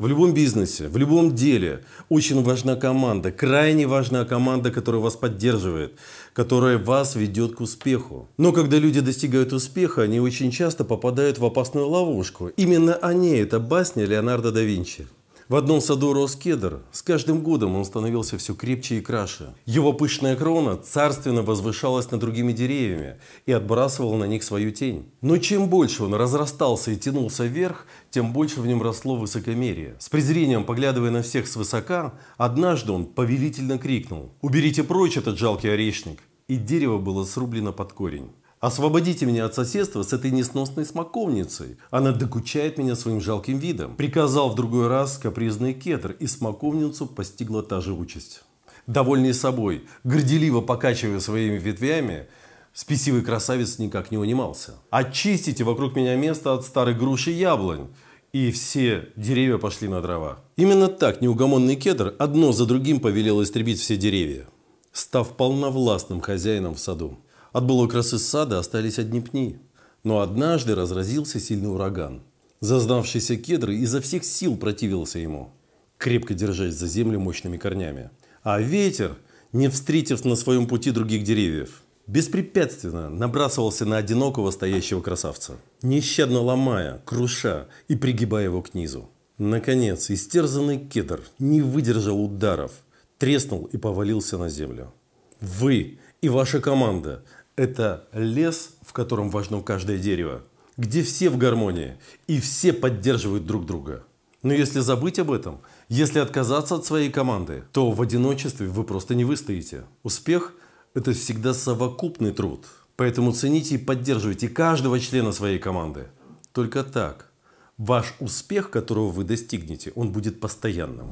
В любом бизнесе, в любом деле очень важна команда, крайне важна команда, которая вас поддерживает, которая вас ведет к успеху. Но когда люди достигают успеха, они очень часто попадают в опасную ловушку. Именно они – это басня Леонардо да Винчи. В одном саду рос кедр. С каждым годом он становился все крепче и краше. Его пышная крона царственно возвышалась над другими деревьями и отбрасывала на них свою тень. Но чем больше он разрастался и тянулся вверх, тем больше в нем росло высокомерие. С презрением поглядывая на всех свысока, однажды он повелительно крикнул «Уберите прочь этот жалкий орешник!» и дерево было срублено под корень. Освободите меня от соседства с этой несносной смоковницей. Она докучает меня своим жалким видом. Приказал в другой раз капризный Кедр и смоковницу постигла та же участь. Довольный собой, горделиво покачивая своими ветвями, спесивый красавец никак не унимался. «Очистите вокруг меня место от старой груши и яблонь!» И все деревья пошли на дрова. Именно так неугомонный кедр одно за другим повелел истребить все деревья, став полновластным хозяином в саду. От былой красы сада остались одни пни. Но однажды разразился сильный ураган. Зазнавшийся кедр изо всех сил противился ему, крепко держась за землю мощными корнями. А ветер, не встретив на своем пути других деревьев, беспрепятственно набрасывался на одинокого стоящего красавца, нещадно ломая, круша и пригибая его к низу. Наконец, истерзанный кедр не выдержал ударов, треснул и повалился на землю. Вы и ваша команда это лес, в котором важно каждое дерево, где все в гармонии и все поддерживают друг друга. Но если забыть об этом, если отказаться от своей команды, то в одиночестве вы просто не выстоите. Успех – это всегда совокупный труд. Поэтому цените и поддерживайте каждого члена своей команды. Только так ваш успех, которого вы достигнете, он будет постоянным.